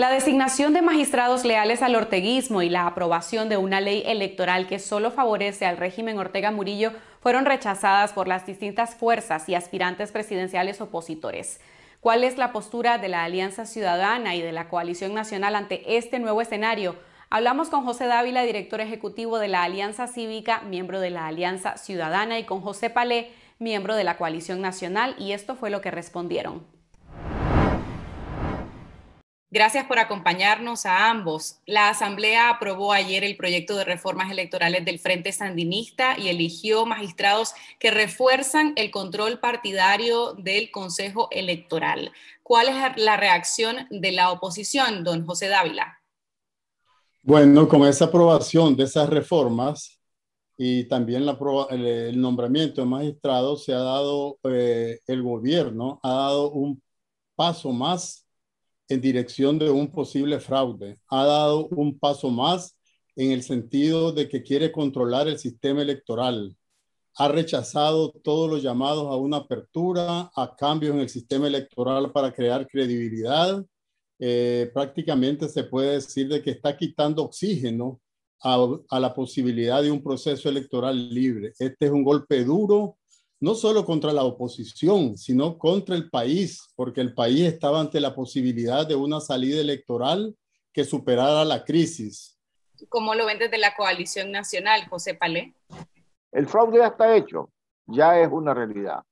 La designación de magistrados leales al orteguismo y la aprobación de una ley electoral que solo favorece al régimen Ortega Murillo fueron rechazadas por las distintas fuerzas y aspirantes presidenciales opositores. ¿Cuál es la postura de la Alianza Ciudadana y de la Coalición Nacional ante este nuevo escenario? Hablamos con José Dávila, director ejecutivo de la Alianza Cívica, miembro de la Alianza Ciudadana, y con José Palé, miembro de la Coalición Nacional, y esto fue lo que respondieron. Gracias por acompañarnos a ambos. La Asamblea aprobó ayer el proyecto de reformas electorales del Frente Sandinista y eligió magistrados que refuerzan el control partidario del Consejo Electoral. ¿Cuál es la reacción de la oposición, don José Dávila? Bueno, con esa aprobación de esas reformas y también la, el nombramiento de magistrados, se ha dado, eh, el gobierno ha dado un paso más en dirección de un posible fraude. Ha dado un paso más en el sentido de que quiere controlar el sistema electoral. Ha rechazado todos los llamados a una apertura, a cambios en el sistema electoral para crear credibilidad. Eh, prácticamente se puede decir de que está quitando oxígeno a la posibilidad de un proceso electoral libre. Este es un golpe duro no solo contra la oposición, sino contra el país, porque el país estaba ante la posibilidad de una salida electoral que superara la crisis. ¿Cómo lo ven desde la coalición nacional, José Palé? El fraude ya está hecho, ya es una realidad.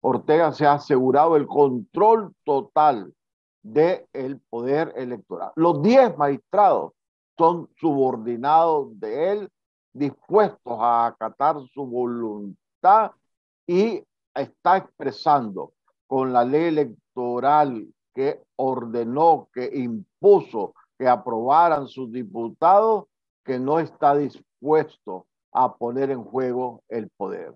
Ortega se ha asegurado el control total del poder electoral. Los 10 magistrados son subordinados de él, dispuestos a acatar su voluntad y está expresando con la ley electoral que ordenó, que impuso que aprobaran sus diputados, que no está dispuesto a poner en juego el poder.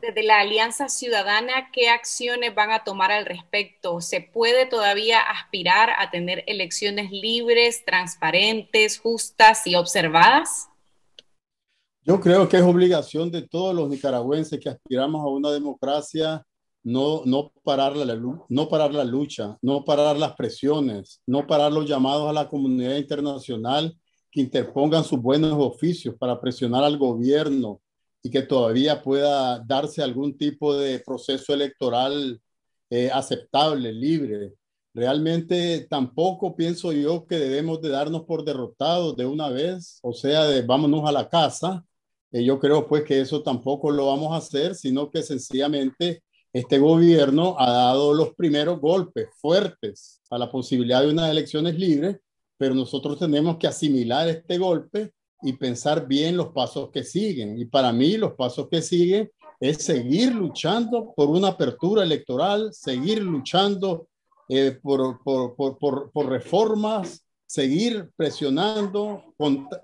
Desde la Alianza Ciudadana, ¿qué acciones van a tomar al respecto? ¿Se puede todavía aspirar a tener elecciones libres, transparentes, justas y observadas? Yo creo que es obligación de todos los nicaragüenses que aspiramos a una democracia no, no, parar la, no parar la lucha, no parar las presiones, no parar los llamados a la comunidad internacional que interpongan sus buenos oficios para presionar al gobierno y que todavía pueda darse algún tipo de proceso electoral eh, aceptable, libre. Realmente tampoco pienso yo que debemos de darnos por derrotados de una vez, o sea, de vámonos a la casa, eh, yo creo pues que eso tampoco lo vamos a hacer, sino que sencillamente este gobierno ha dado los primeros golpes fuertes a la posibilidad de unas elecciones libres, pero nosotros tenemos que asimilar este golpe y pensar bien los pasos que siguen. Y para mí los pasos que siguen es seguir luchando por una apertura electoral, seguir luchando eh, por, por, por, por, reformas seguir presionando,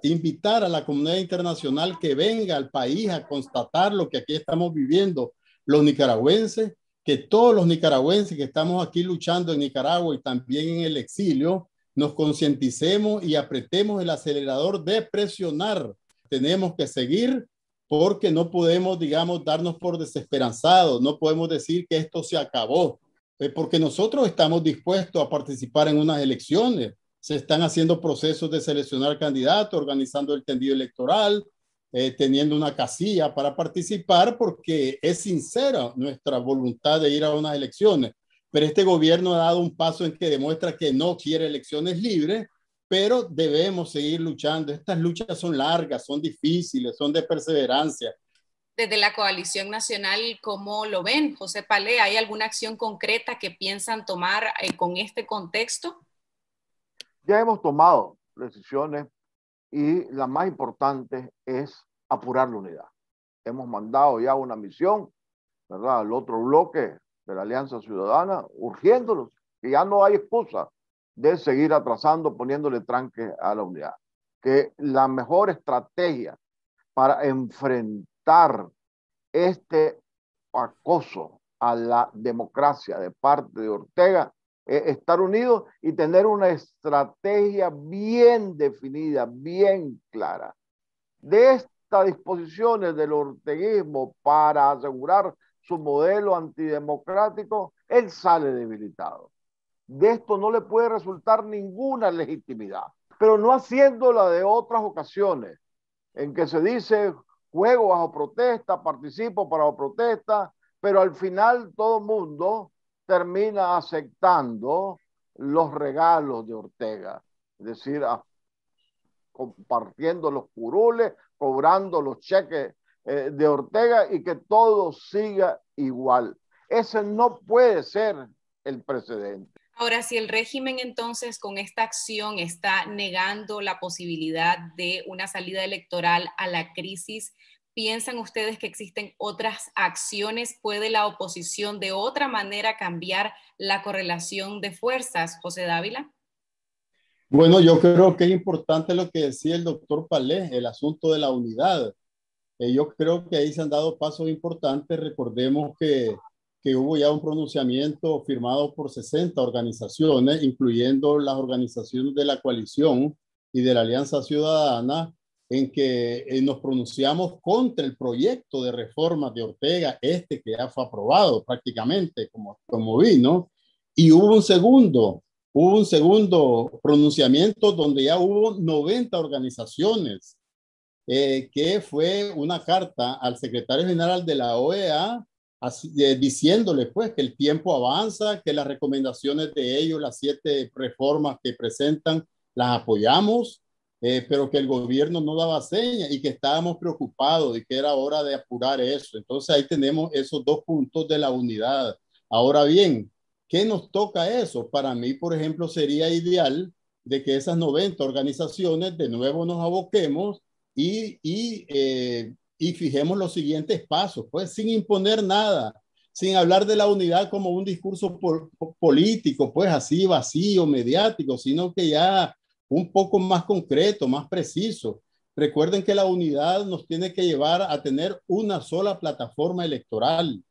invitar a la comunidad internacional que venga al país a constatar lo que aquí estamos viviendo los nicaragüenses, que todos los nicaragüenses que estamos aquí luchando en Nicaragua y también en el exilio, nos concienticemos y apretemos el acelerador de presionar. Tenemos que seguir porque no podemos, digamos, darnos por desesperanzados, no podemos decir que esto se acabó, eh, porque nosotros estamos dispuestos a participar en unas elecciones, se están haciendo procesos de seleccionar candidatos, organizando el tendido electoral, eh, teniendo una casilla para participar, porque es sincera nuestra voluntad de ir a unas elecciones. Pero este gobierno ha dado un paso en que demuestra que no quiere elecciones libres, pero debemos seguir luchando. Estas luchas son largas, son difíciles, son de perseverancia. Desde la coalición nacional, ¿cómo lo ven, José Palé? ¿Hay alguna acción concreta que piensan tomar eh, con este contexto? Ya hemos tomado decisiones y la más importante es apurar la unidad. Hemos mandado ya una misión, ¿verdad? Al otro bloque de la Alianza Ciudadana, urgiéndolos, que ya no hay excusa de seguir atrasando, poniéndole tranque a la unidad. Que la mejor estrategia para enfrentar este acoso a la democracia de parte de Ortega e, estar unidos y tener una estrategia bien definida, bien clara. De estas disposiciones del orteguismo para asegurar su modelo antidemocrático, él sale debilitado. De esto no le puede resultar ninguna legitimidad, pero no haciéndola de otras ocasiones en que se dice juego bajo protesta, participo para protesta, pero al final todo mundo termina aceptando los regalos de Ortega, es decir, compartiendo los curules, cobrando los cheques eh, de Ortega y que todo siga igual. Ese no puede ser el precedente. Ahora, si el régimen entonces con esta acción está negando la posibilidad de una salida electoral a la crisis ¿Piensan ustedes que existen otras acciones? ¿Puede la oposición de otra manera cambiar la correlación de fuerzas, José Dávila? Bueno, yo creo que es importante lo que decía el doctor Palé, el asunto de la unidad. Eh, yo creo que ahí se han dado pasos importantes. Recordemos que, que hubo ya un pronunciamiento firmado por 60 organizaciones, incluyendo las organizaciones de la coalición y de la Alianza Ciudadana, en que eh, nos pronunciamos contra el proyecto de reforma de Ortega, este que ya fue aprobado prácticamente, como, como vi, ¿no? Y hubo un segundo, hubo un segundo pronunciamiento donde ya hubo 90 organizaciones, eh, que fue una carta al secretario general de la OEA eh, diciéndole pues que el tiempo avanza, que las recomendaciones de ellos, las siete reformas que presentan, las apoyamos eh, pero que el gobierno no daba señas y que estábamos preocupados y que era hora de apurar eso. Entonces ahí tenemos esos dos puntos de la unidad. Ahora bien, ¿qué nos toca eso? Para mí, por ejemplo, sería ideal de que esas 90 organizaciones de nuevo nos aboquemos y, y, eh, y fijemos los siguientes pasos, pues sin imponer nada, sin hablar de la unidad como un discurso político, pues así vacío, mediático, sino que ya un poco más concreto, más preciso. Recuerden que la unidad nos tiene que llevar a tener una sola plataforma electoral.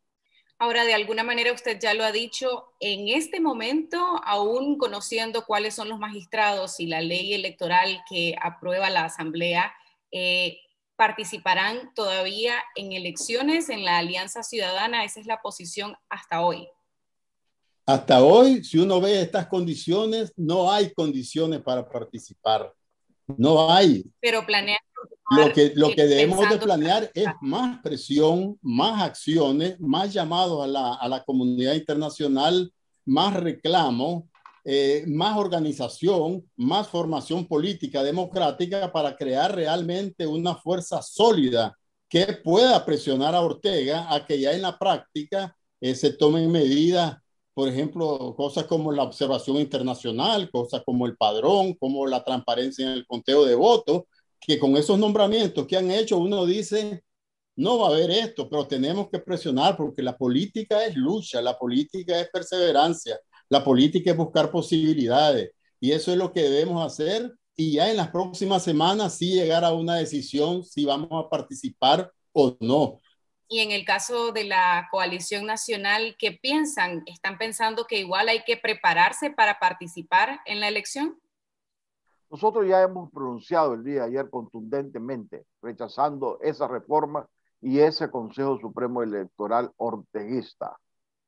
Ahora, de alguna manera usted ya lo ha dicho, en este momento, aún conociendo cuáles son los magistrados y la ley electoral que aprueba la Asamblea, eh, participarán todavía en elecciones en la Alianza Ciudadana. Esa es la posición hasta hoy. Hasta hoy, si uno ve estas condiciones, no hay condiciones para participar. No hay. Pero planear. Lo que, eh, debemos de planear es más presión, más acciones, más llamados a la, comunidad internacional, más reclamo, eh, más organización, más formación política democrática para crear realmente una fuerza sólida que pueda presionar a Ortega a que ya en la práctica eh, se tomen medidas por ejemplo, cosas como la observación internacional, cosas como el padrón, como la transparencia en el conteo de votos, que con esos nombramientos que han hecho uno dice, no va a haber esto, pero tenemos que presionar porque la política es lucha, la política es perseverancia, la política es buscar posibilidades y eso es lo que debemos hacer y ya en las próximas semanas sí llegar a una decisión si vamos a participar o no y en el caso de la coalición nacional, ¿qué piensan? ¿Están pensando que igual hay que prepararse para participar en la elección? Nosotros ya hemos pronunciado el día de ayer contundentemente rechazando esa reforma y ese Consejo Supremo Electoral orteguista.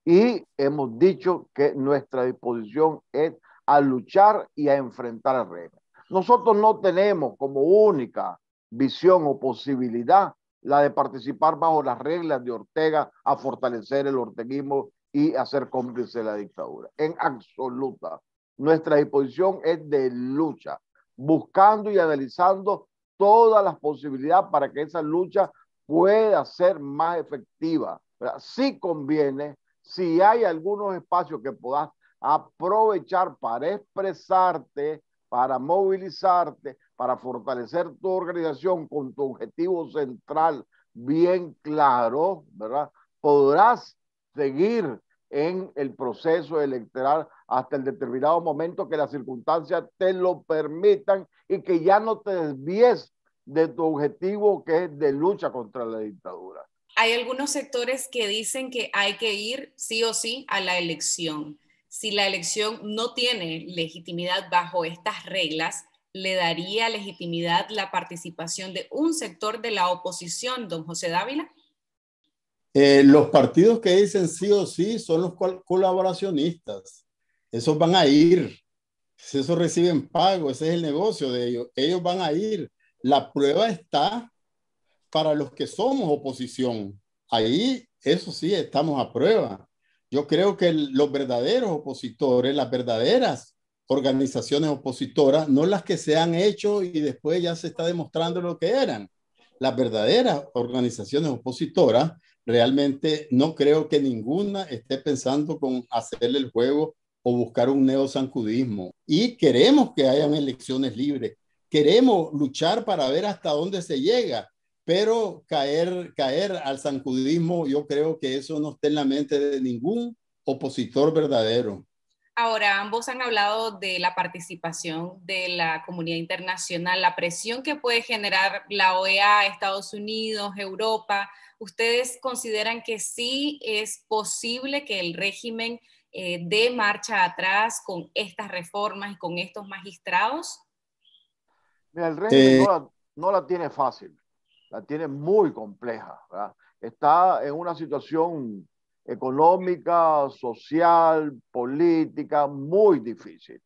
Y hemos dicho que nuestra disposición es a luchar y a enfrentar al régimen. Nosotros no tenemos como única visión o posibilidad la de participar bajo las reglas de Ortega a fortalecer el orteguismo y hacer ser cómplice de la dictadura. En absoluta. Nuestra disposición es de lucha, buscando y analizando todas las posibilidades para que esa lucha pueda ser más efectiva. Si conviene, si hay algunos espacios que puedas aprovechar para expresarte, para movilizarte, para fortalecer tu organización con tu objetivo central bien claro, ¿verdad? Podrás seguir en el proceso electoral hasta el determinado momento que las circunstancias te lo permitan y que ya no te desvíes de tu objetivo que es de lucha contra la dictadura. Hay algunos sectores que dicen que hay que ir sí o sí a la elección. Si la elección no tiene legitimidad bajo estas reglas, le daría legitimidad la participación de un sector de la oposición, don José Dávila? Eh, los partidos que dicen sí o sí son los colaboracionistas. Esos van a ir. Si Esos reciben pago. Ese es el negocio de ellos. Ellos van a ir. La prueba está para los que somos oposición. Ahí, eso sí, estamos a prueba. Yo creo que los verdaderos opositores, las verdaderas organizaciones opositoras, no las que se han hecho y después ya se está demostrando lo que eran. Las verdaderas organizaciones opositoras, realmente no creo que ninguna esté pensando con hacerle el juego o buscar un neo-sancudismo. Y queremos que hayan elecciones libres, queremos luchar para ver hasta dónde se llega, pero caer, caer al sancudismo, yo creo que eso no está en la mente de ningún opositor verdadero. Ahora, ambos han hablado de la participación de la comunidad internacional, la presión que puede generar la OEA, Estados Unidos, Europa. ¿Ustedes consideran que sí es posible que el régimen eh, dé marcha atrás con estas reformas y con estos magistrados? el régimen eh. no, la, tiene fácil, la tiene muy compleja. Está en una situación económica, social, política, muy difícil.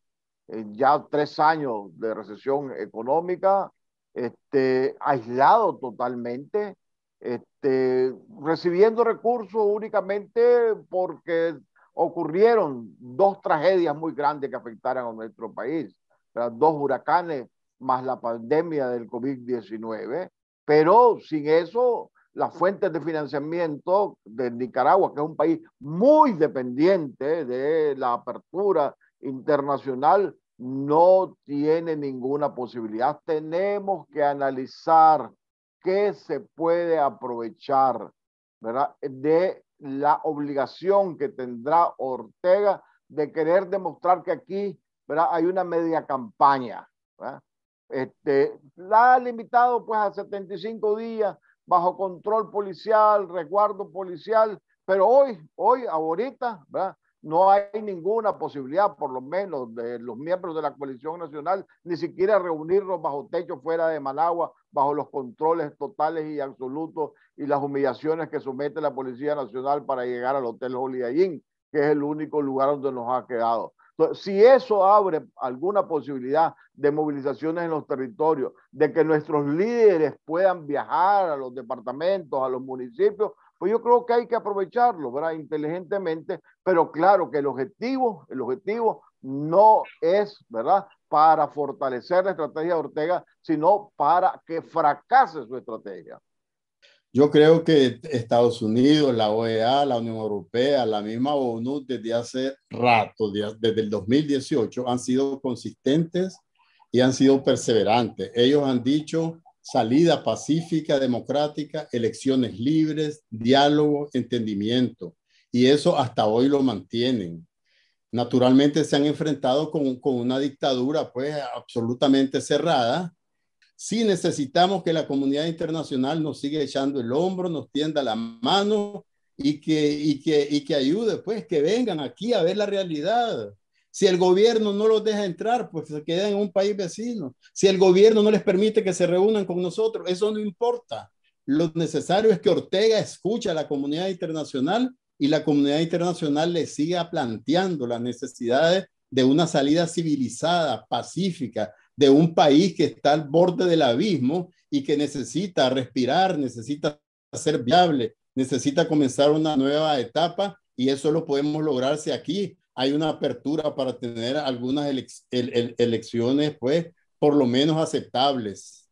Eh, ya tres años de recesión económica, este, aislado totalmente, este, recibiendo recursos únicamente porque ocurrieron dos tragedias muy grandes que afectaron a nuestro país, dos huracanes más la pandemia del COVID-19, pero sin eso las fuentes de financiamiento de Nicaragua, que es un país muy dependiente de la apertura internacional, no tiene ninguna posibilidad. Tenemos que analizar qué se puede aprovechar ¿verdad? de la obligación que tendrá Ortega de querer demostrar que aquí hay una media campaña. Este, la ha limitado pues a 75 días, bajo control policial, resguardo policial, pero hoy, hoy, ahorita, ¿verdad? no hay ninguna posibilidad, por lo menos de los miembros de la coalición nacional, ni siquiera reunirnos bajo techo fuera de Managua, bajo los controles totales y absolutos y las humillaciones que somete la Policía Nacional para llegar al Hotel Holiday que es el único lugar donde nos ha quedado. Si eso abre alguna posibilidad de movilizaciones en los territorios, de que nuestros líderes puedan viajar a los departamentos, a los municipios, pues yo creo que hay que aprovecharlo, ¿verdad? Inteligentemente, pero claro que el objetivo, el objetivo no es, ¿verdad? Para fortalecer la estrategia de Ortega, sino para que fracase su estrategia. Yo creo que Estados Unidos, la OEA, la Unión Europea, la misma ONU desde hace rato, desde el 2018, han sido consistentes y han sido perseverantes. Ellos han dicho salida pacífica, democrática, elecciones libres, diálogo, entendimiento. Y eso hasta hoy lo mantienen. Naturalmente se han enfrentado con, con una dictadura pues absolutamente cerrada, si necesitamos que la comunidad internacional nos siga echando el hombro, nos tienda la mano y que, ayude, pues que vengan aquí a ver la realidad. Si el gobierno no los deja entrar, pues se quedan en un país vecino. Si el gobierno no les permite que se reúnan con nosotros, eso no importa. Lo necesario es que Ortega escuche a la comunidad internacional y la comunidad internacional le siga planteando las necesidades de una salida civilizada, pacífica, de un país que está al borde del abismo y que necesita respirar, necesita ser viable, necesita comenzar una nueva etapa y eso lo podemos lograr si aquí hay una apertura para tener algunas elecciones, pues, por lo menos aceptables.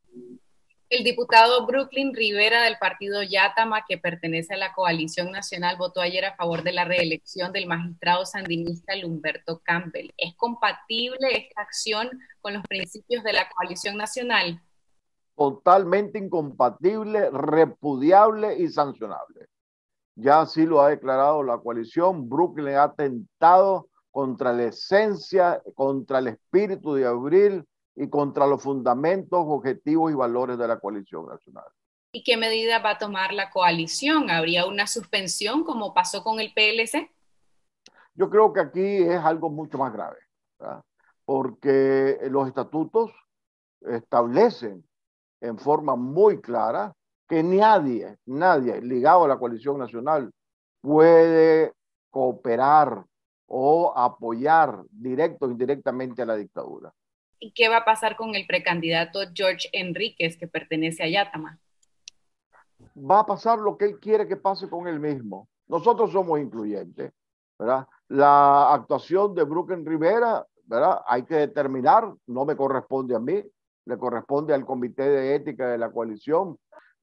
El diputado Brooklyn Rivera del partido Yatama, que pertenece a la coalición nacional, votó ayer a favor de la reelección del magistrado sandinista Lumberto Campbell. ¿Es compatible esta acción con los principios de la coalición nacional? Totalmente incompatible, repudiable y sancionable. Ya así lo ha declarado la coalición. Brooklyn ha atentado contra la esencia, contra el espíritu de abril, y contra los fundamentos, objetivos y valores de la coalición nacional. ¿Y qué medida va a tomar la coalición? ¿Habría una suspensión como pasó con el PLC? Yo creo que aquí es algo mucho más grave, porque los estatutos establecen en forma muy clara que nadie, nadie ligado a la coalición nacional puede cooperar o apoyar directo o indirectamente a la dictadura. ¿Y qué va a pasar con el precandidato George Enríquez, que pertenece a Yatama? Va a pasar lo que él quiere que pase con él mismo. Nosotros somos incluyentes, ¿verdad? La actuación de Brooklyn Rivera, ¿verdad? Hay que determinar, no me corresponde a mí, le corresponde al Comité de Ética de la coalición.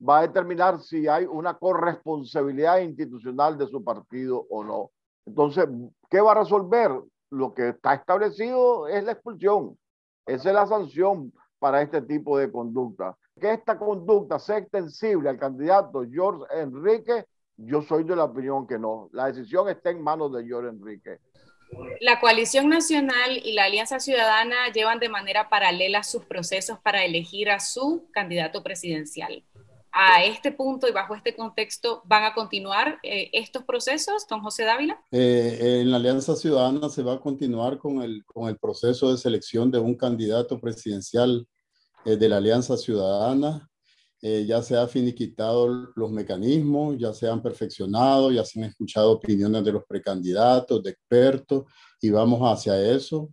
Va a determinar si hay una corresponsabilidad institucional de su partido o no. Entonces, ¿qué va a resolver? Lo que está establecido es la expulsión esa es la sanción para este tipo de conducta. Que esta conducta sea extensible al candidato George Enrique, yo soy de la opinión que no. La decisión está en manos de George Enrique. La coalición nacional y la alianza ciudadana llevan de manera paralela sus procesos para elegir a su candidato presidencial a este punto y bajo este contexto van a continuar eh, estos procesos, don José Dávila? Eh, eh, en la Alianza Ciudadana se va a continuar con el, con el proceso de selección de un candidato presidencial de la Alianza Ciudadana. ya se han finiquitado los mecanismos, ya se han perfeccionado, ya se han escuchado opiniones de los precandidatos, de expertos, y vamos hacia eso,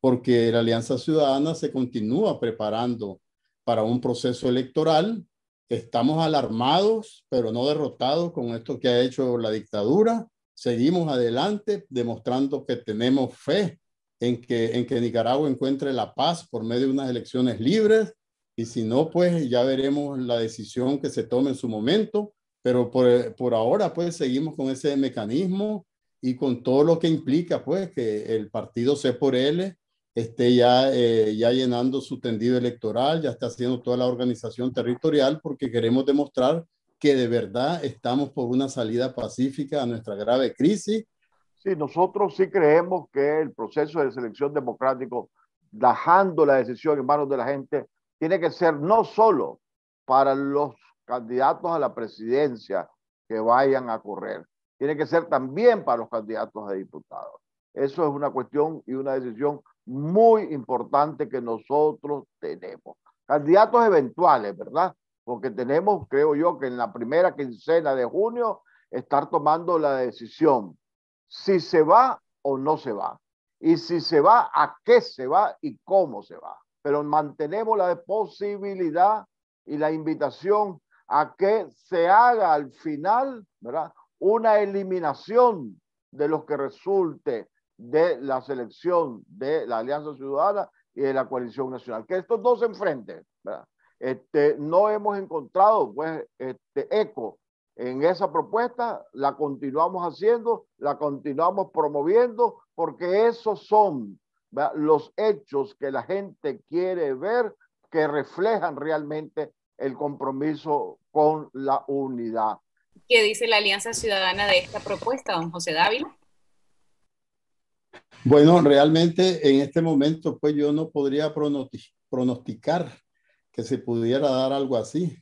porque la Alianza Ciudadana se continúa preparando para un proceso electoral Estamos alarmados, pero no derrotados con esto que ha hecho la dictadura. Seguimos adelante demostrando que tenemos fe en que, en que Nicaragua encuentre la paz por medio de unas elecciones libres y si no, pues ya veremos la decisión que se tome en su momento, pero por, ahora pues seguimos con ese mecanismo y con todo lo que implica pues que el partido sea por él esté ya, eh, ya llenando su tendido electoral, ya está haciendo toda la organización territorial, porque queremos demostrar que de verdad estamos por una salida pacífica a nuestra grave crisis. Sí, nosotros sí creemos que el proceso de selección democrático, dejando la decisión en manos de la gente, tiene que ser no solo para los candidatos a la presidencia que vayan a correr, tiene que ser también para los candidatos a diputados. Eso es una cuestión y una decisión muy importante que nosotros tenemos. Candidatos eventuales, ¿verdad? Porque tenemos, creo yo, que en la primera quincena de junio estar tomando la decisión si se va o no se va. Y si se va, a qué se va y cómo se va. Pero mantenemos la posibilidad y la invitación a que se haga al final, ¿verdad? Una eliminación de los que resulte de la selección de la Alianza Ciudadana y de la Coalición Nacional. Que estos dos se enfrenten. Este, no hemos encontrado pues, este, eco en esa propuesta, la continuamos haciendo, la continuamos promoviendo, porque esos son los hechos que la gente quiere ver que reflejan realmente el compromiso con la unidad. ¿Qué dice la Alianza Ciudadana de esta propuesta, don José Dávila? Bueno, realmente en este momento, pues yo no podría pronosticar que se pudiera dar algo así.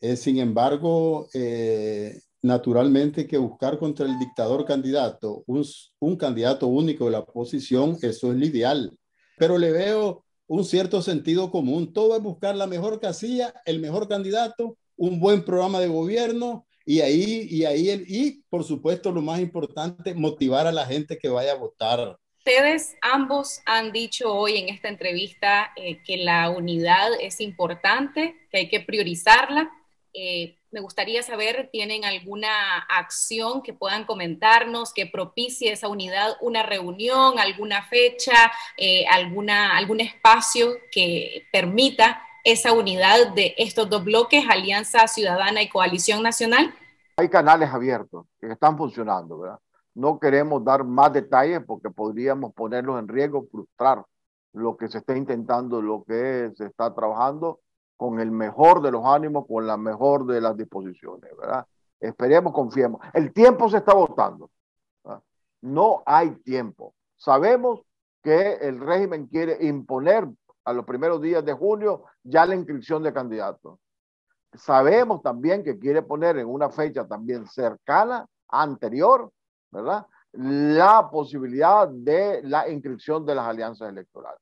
Eh, sin embargo, eh, naturalmente que buscar contra el dictador candidato, un, un candidato único de la oposición, eso es lo ideal. Pero le veo un cierto sentido común. Todo es buscar la mejor casilla, el mejor candidato, un buen programa de gobierno y ahí, y ahí, el, y por supuesto, lo más importante, motivar a la gente que vaya a votar. Ustedes ambos han dicho hoy en esta entrevista eh, que la unidad es importante, que hay que priorizarla. Eh, me gustaría saber, ¿tienen alguna acción que puedan comentarnos que propicie esa unidad, una reunión, alguna fecha, eh, alguna, algún espacio que permita esa unidad de estos dos bloques, Alianza Ciudadana y Coalición Nacional? Hay canales abiertos que están funcionando, ¿verdad? No queremos dar más detalles porque podríamos ponerlos en riesgo, frustrar lo que se está intentando, lo que se está trabajando con el mejor de los ánimos, con la mejor de las disposiciones, ¿verdad? Esperemos, confiemos. El tiempo se está votando. No hay tiempo. Sabemos que el régimen quiere imponer a los primeros días de junio ya la inscripción de candidatos. Sabemos también que quiere poner en una fecha también cercana, anterior, ¿verdad? La posibilidad de la inscripción de las alianzas electorales.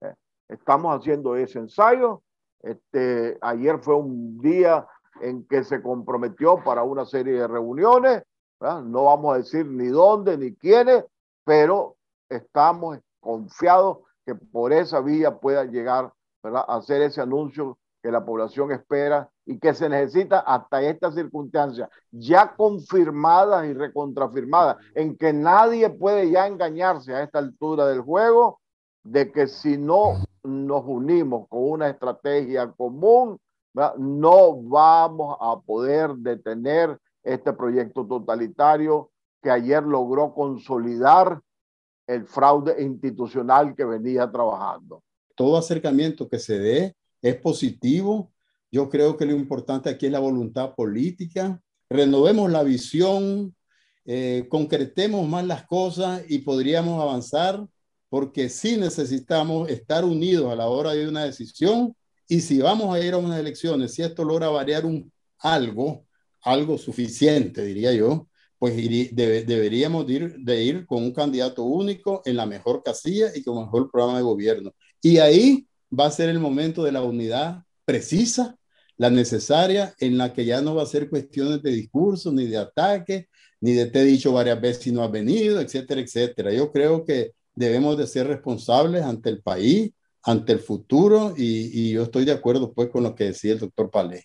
Eh, estamos haciendo ese ensayo. Este, ayer fue un día en que se comprometió para una serie de reuniones. ¿verdad? No vamos a decir ni dónde ni quiénes, pero estamos confiados que por esa vía pueda llegar Hacer ese anuncio que la población espera y que se necesita hasta estas circunstancia ya confirmadas y recontrafirmada en que nadie puede ya engañarse a esta altura del juego de que si no nos unimos con una estrategia común, no vamos a poder detener este proyecto totalitario que ayer logró consolidar el fraude institucional que venía trabajando todo acercamiento que se dé es positivo. Yo creo que lo importante aquí es la voluntad política. Renovemos la visión, eh, concretemos más las cosas y podríamos avanzar porque sí necesitamos estar unidos a la hora de una decisión y si vamos a ir a unas elecciones, si esto logra variar un algo, algo suficiente, diría yo, pues deberíamos ir, de ir con un candidato único en la mejor casilla y con el mejor programa de gobierno. Y ahí va a ser el momento de la unidad precisa, la necesaria, en la que ya no va a ser cuestiones de discurso, ni de ataque, ni de te he dicho varias veces si no has venido, etcétera, etcétera. Yo creo que debemos de ser responsables ante el país, ante el futuro, y, yo estoy de acuerdo pues con lo que decía el doctor Palé.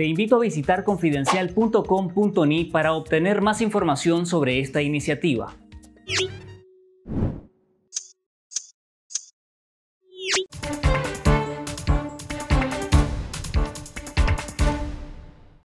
Te invito a visitar confidencial.com.ni para obtener más información sobre esta iniciativa.